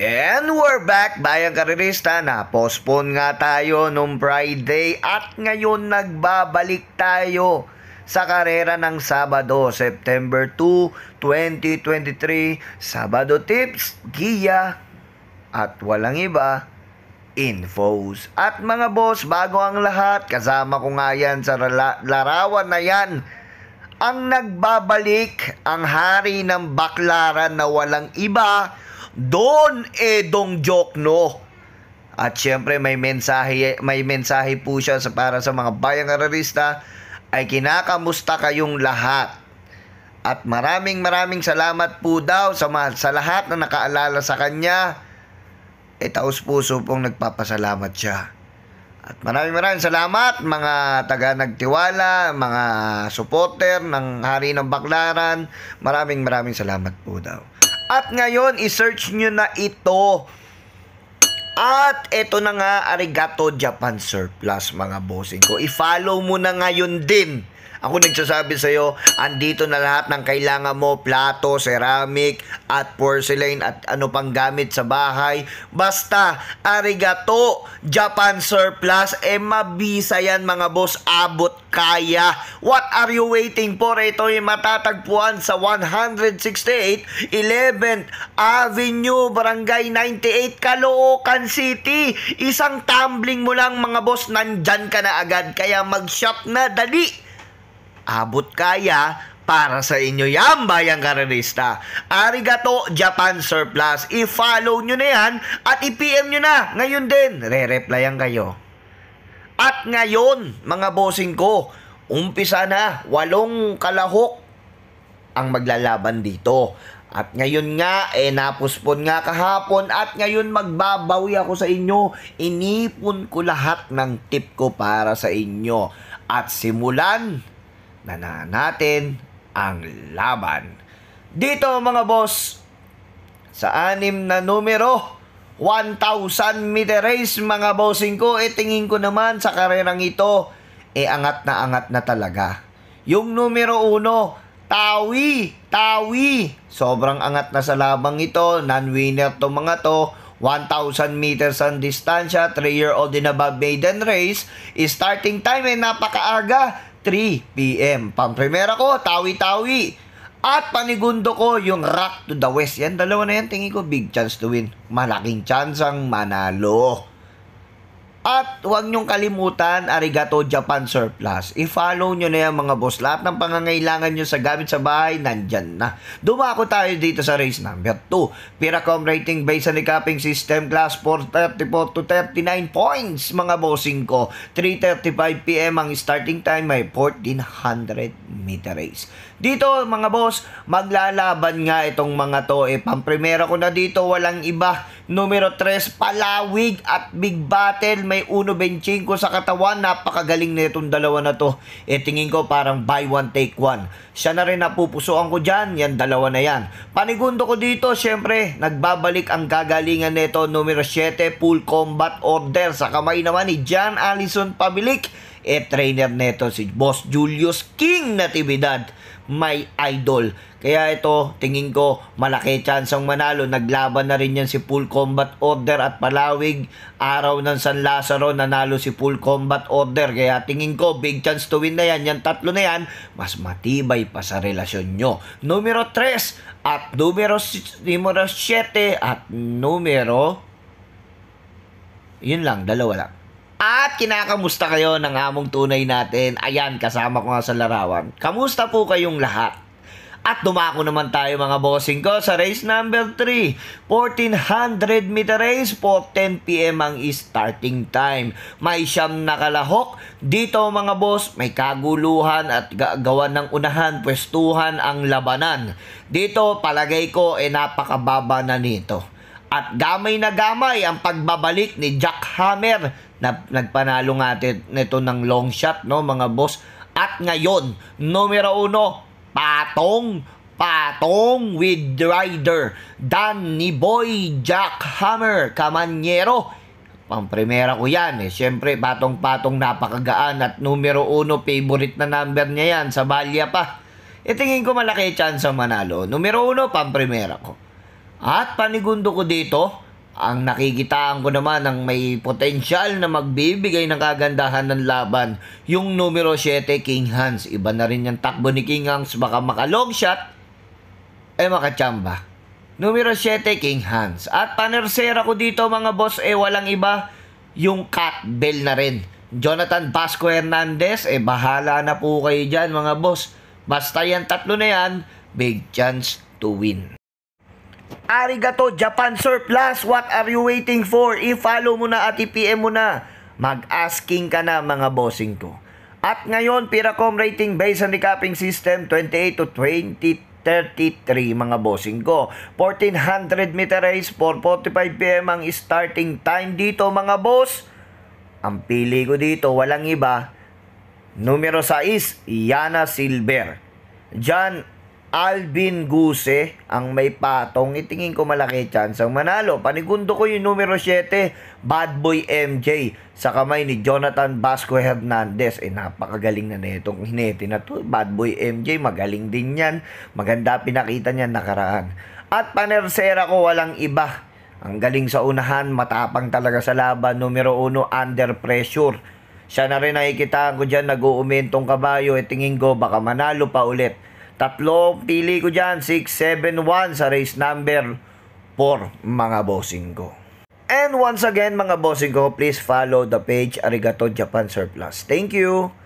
And we're back, Bayang Karerista. Na-postpone nga tayo nung Friday at ngayon nagbabalik tayo sa karera ng Sabado, September 2, 2023. Sabado Tips, Giya, at walang iba, Infos. At mga boss, bago ang lahat, kasama ko nga yan sa larawan na yan ang nagbabalik ang hari ng baklaran na walang iba Don Edong Jokno. At syempre may mensahe may mensahe po siya sa para sa mga bayang aralista ay kinakamusta kayong lahat. At maraming maraming salamat po daw sa, sa lahat na nakaalala sa kanya. E taos puso pong nagpapasalamat siya. At maraming maraming salamat mga taga nagtiwala, mga supporter ng Hari ng Baklaran. Maraming maraming salamat po daw. At ngayon, isearch nyo na ito at eto na nga, Arigato Japan Surplus mga bossing ko. I-follow mo na ngayon din. Ako nagsasabi sa'yo, andito na lahat ng kailangan mo, plato, ceramic, at porcelain, at ano pang gamit sa bahay. Basta, arigato, Japan Surplus, eh mabisa yan mga boss, abot kaya. What are you waiting for? Ito ay matatagpuan sa 168 11th Avenue, Barangay 98, Caloocan City. Isang tumbling mo lang mga boss, nandyan ka na agad. Kaya mag-shop na, dali. Abot kaya para sa inyo yan, bayang karerista. Arigato Japan Surplus. I-follow nyo na yan at i-PM nyo na. Ngayon din, re-replyan kayo. At ngayon, mga bossing ko, umpisa na walong kalahok ang maglalaban dito. At ngayon nga, eh napuspon nga kahapon at ngayon magbabawi ako sa inyo. Inipon ko lahat ng tip ko para sa inyo. At simulan na, na natin ang laban. Dito mga boss, sa anim na numero, 1,000 meter race mga bossing ko, eh tingin ko naman sa karerang ito, eh angat na angat na talaga. Yung numero uno, Tawi Tawi. Sobrang angat na sa labang ito. Non-winner to mga to. 1,000 meters ang distansya. 3-year-old din above maiden race. Starting time ay napakaaga. 3 p.m. Pampremera ko, tawi-tawi. At panigundo ko yung Rock to the West. Yan, dalawa na yan. Tingin ko big chance to win. Malaking chance ang manalo. At huwag niyong kalimutan Arigato Japan Surplus. I-follow niyo na yan mga boss. Lahat ng pangangailangan niyo sa gamit sa bahay, nandyan na. Dumako tayo dito sa race number 2. Piracom rating based on the recapping system class 434 to 39 points mga bossing ko. 3.35pm ang starting time may 1400 meter race. Dito mga boss, maglalaban nga itong mga to. eh. pampremera ko na dito, walang iba. Numero 3, Palawig at Big Battle. May 1.25 sa katawan. Napakagaling na itong dalawa na to. E tingin ko parang buy one take one. Siya na rin napupusuan ko dyan. Yan dalawa na yan. Panigundo ko dito, syempre, nagbabalik ang gagalingan nito. Numero 7, Full Combat Order. Sa kamay naman ni John Allison Pabilik eh trainer nito si Boss Julius King Natividad my idol. Kaya ito, tingin ko, malaki chance ang manalo. Naglaban na rin yan si Full Combat Order at Palawig. Araw ng San Lazaro, nanalo si Full Combat Order. Kaya tingin ko, big chance to win na yan. Yan tatlo na yan, mas matibay pa sa relasyon nyo. Numero 3 at numero, numero 7 at numero... Yun lang, dalawa lang kinakamusta kayo ng among tunay natin? Ayan, kasama ko nga sa larawan. Kamusta po kayong lahat? At dumako naman tayo mga bossing ko sa race number 3. 1400 meter race, 4.10pm ang starting time. May siyam na kalahok. Dito mga boss, may kaguluhan at gawan ng unahan, pwestuhan ang labanan. Dito palagay ko eh napakababa na nito. At gamay na gamay ang pagbabalik ni Jack Hammer na nagpanalo natin nito ng long shot no mga boss. At ngayon, numero uno, patong patong with rider Danny Boy Jack Hammer Kamanyero Pampremera ko yan eh. Siyempre, patong-patong napakagaan at numero uno, favorite na number niya yan. Sa balya pa. E tingin ko malaki chance ang manalo. Numero uno, pampremera ko. At panigundo ko dito, ang nakikitaan ko naman ang may potensyal na magbibigay ng kagandahan ng laban, yung numero 7, King Hans. Iba na rin yung takbo ni King Hans, baka makalong shot, eh makachamba. Numero 7, King Hans. At panersera ko dito mga boss, eh walang iba, yung Cat Bell na rin. Jonathan Pasco Hernandez, eh bahala na po kayo dyan mga boss. Basta yan tatlo na yan, big chance to win. Arigato Japan Surplus, what are you waiting for? I-follow mo na at i-PM mo na. Mag-asking ka na mga bossing ko. At ngayon, Piracom rating based on recapping system 28 to 20 33 mga bossing ko. 1400 meter race, 4.45pm ang starting time dito mga boss. Ang pili ko dito, walang iba. Numero 6, Yana Silver. John Alvin Guse ang may patong, itingin ko malaki chance ang manalo. Panigundo ko yung numero 7, Bad Boy MJ, sa kamay ni Jonathan Vasco Hernandez. Eh, napakagaling na nitong hinete na to. Bad Boy MJ, magaling din yan. Maganda pinakita niya nakaraan. At panersera ko walang iba. Ang galing sa unahan, matapang talaga sa laban. Numero 1, under pressure. Siya na rin nakikitaan ko dyan, nag-uumentong kabayo. E tingin ko, baka manalo pa ulit Tatlong pili ko dyan, 671 sa race number 4, mga bossing ko. And once again, mga bossing ko, please follow the page Arigato Japan Surplus. Thank you!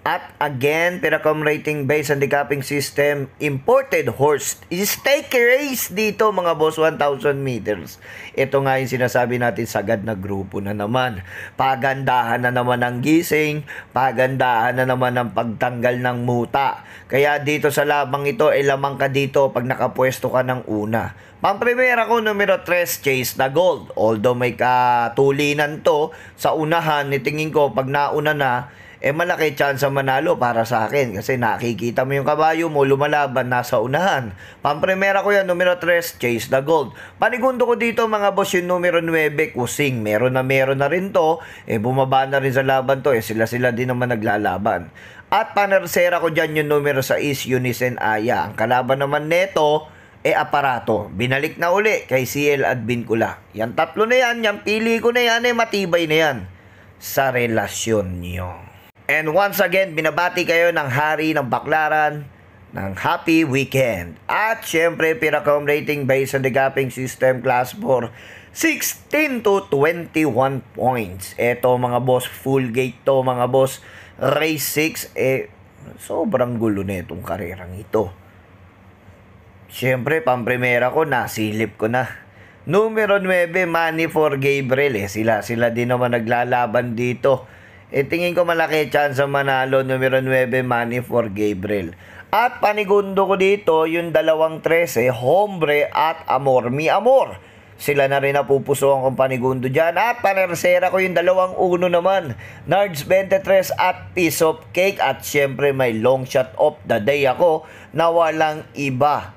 At again, Piracom rating based on the capping system, imported horse stake race dito mga boss, 1,000 meters. Ito nga yung sinasabi natin, sagad na grupo na naman. Pagandahan na naman ang gising, pagandahan na naman ang pagtanggal ng muta. Kaya dito sa labang ito, ay eh, lamang ka dito pag nakapwesto ka ng una. Pang-primera ko, numero 3, Chase the Gold. Although may katulinan to, sa unahan, nitingin ko, pag nauna na, eh malaki chance manalo para sa akin kasi nakikita mo yung kabayo mo lumalaban nasa unahan. Pampremera ko yan, numero 3, Chase the Gold. Panigundo ko dito mga boss yung numero 9, Kusing. Meron na meron na rin to, eh bumaba na rin sa laban to, eh sila-sila din naman naglalaban. At panersera ko dyan yung numero 6, Unisen Aya. Ang kalaban naman neto, e aparato. Binalik na uli kay CL Admin Kula. Yan tatlo na yan, yan pili ko na yan, eh matibay na yan sa relasyon niyo. And once again, binabati kayo ng hari ng baklaran ng happy weekend. At syempre, Piracom rating based on the gapping system class 4, 16 to 21 points. Ito mga boss, full gate to mga boss. Race 6, eh, sobrang gulo na itong karerang ito. Syempre, pampremera ko, nasilip ko na. Numero 9, Money for Gabriel. Eh, sila, sila din naman naglalaban dito eh, tingin ko malaki chance ang manalo numero 9 Manny for Gabriel. At panigundo ko dito yung dalawang 13, eh, Hombre at Amor Mi Amor. Sila na rin napupusuan kong panigundo dyan. At panersera ko yung dalawang uno naman, Nards 23 at Piece of Cake. At syempre may long shot of the day ako na walang iba.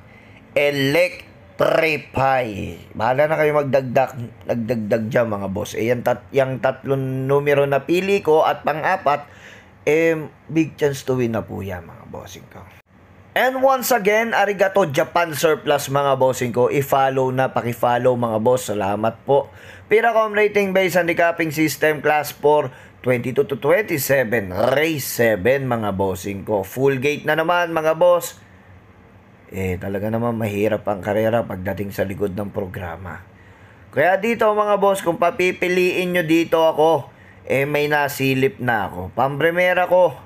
Elect Trepay. Bahala na kayo magdagdag, nagdagdag dyan mga boss. Eh, yung, tat, yung tatlong numero na pili ko at pang-apat, eh, big chance to win na po yan mga bossing ko. And once again, arigato Japan Surplus mga bossing ko. I-follow na, paki-follow mga boss. Salamat po. Piracom rating based handicapping system class 4, 22 to 27, race 7 mga bossing ko. Full gate na naman mga boss eh talaga naman mahirap ang karera pagdating sa likod ng programa. Kaya dito mga boss, kung papipiliin nyo dito ako, eh may nasilip na ako. Pambremera ko,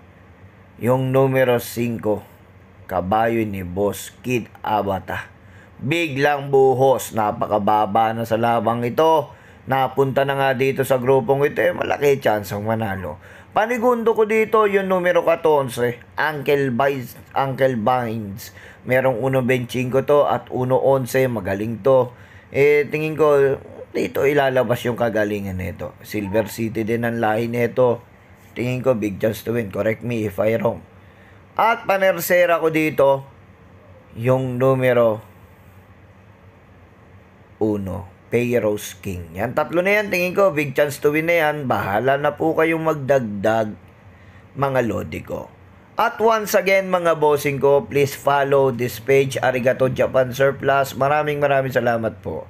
yung numero 5, kabayo ni Boss Kid Abata. Biglang buhos, napakababa na sa labang ito. Napunta na nga dito sa grupong ito, eh malaki chance ang manalo. Panigundo ko dito yung numero 14, Uncle Vines, Uncle Vines. Merong 1.25 to at 1.11, magaling to. Eh, tingin ko, dito ilalabas yung kagalingan nito. Silver City din ang lahi nito. Tingin ko, big chance to win. Correct me if I wrong. At panersera ko dito, yung numero 1. Payros King. Yan, tatlo na yan. Tingin ko, big chance to win na yan. Bahala na po kayong magdagdag, mga lodi ko. At once again, mga bossing ko, please follow this page, Arigato Japan Surplus. Maraming maraming salamat po.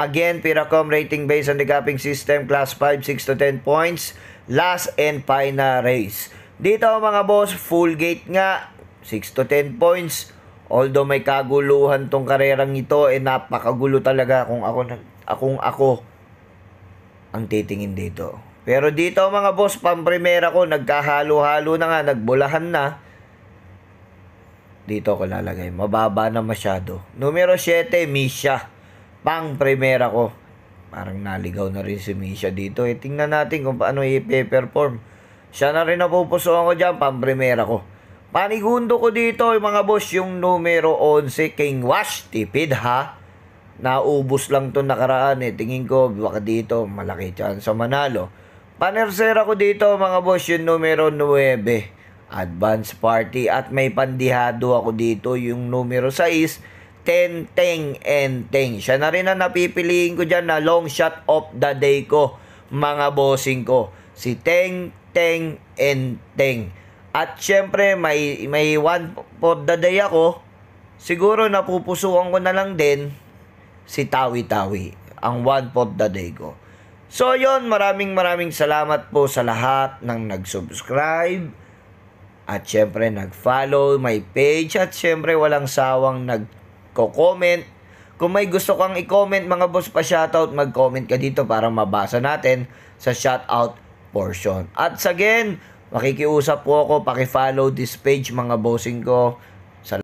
Again, Piracom rating based on the capping system, class 5, 6 to 10 points. Last and final race. Dito mga boss, full gate nga, 6 to 10 points Although may kaguluhan tong karerang ito, eh napakagulo talaga kung ako, akong ako ang titingin dito. Pero dito mga boss, pamprimera ko, nagkahalo-halo na nga, nagbulahan na. Dito ko lalagay, mababa na masyado. Numero 7, Misha. Pang-primera ko parang naligaw na rin si Misha dito. Eh, tingnan natin kung paano i-perform. Siya na rin napupusuan ko dyan, pamprimera ko. Panigundo ko dito, eh, mga boss, yung numero 11, King Wash, tipid ha. Naubos lang to nakaraan eh. Tingin ko, baka dito, malaki chance sa manalo. Panersera ko dito, mga boss, yung numero 9, Advance Party. At may pandihado ako dito, yung numero 6, Ten Teng and Teng. Siya na rin na napipiliin ko dyan na long shot of the day ko, mga bossing ko. Si Teng, Teng, and Teng. At syempre, may, may one for the day ako. Siguro napupusuan ko na lang din si Tawi Tawi. Ang one for the day ko. So yon maraming maraming salamat po sa lahat ng nag-subscribe. At syempre nag-follow my page. At syempre walang sawang nagko-comment. Kung may gusto kang i-comment mga boss pa shoutout, mag-comment ka dito para mabasa natin sa shoutout portion. At again, Makikiusap po ako, paki-follow this page mga bossing ko.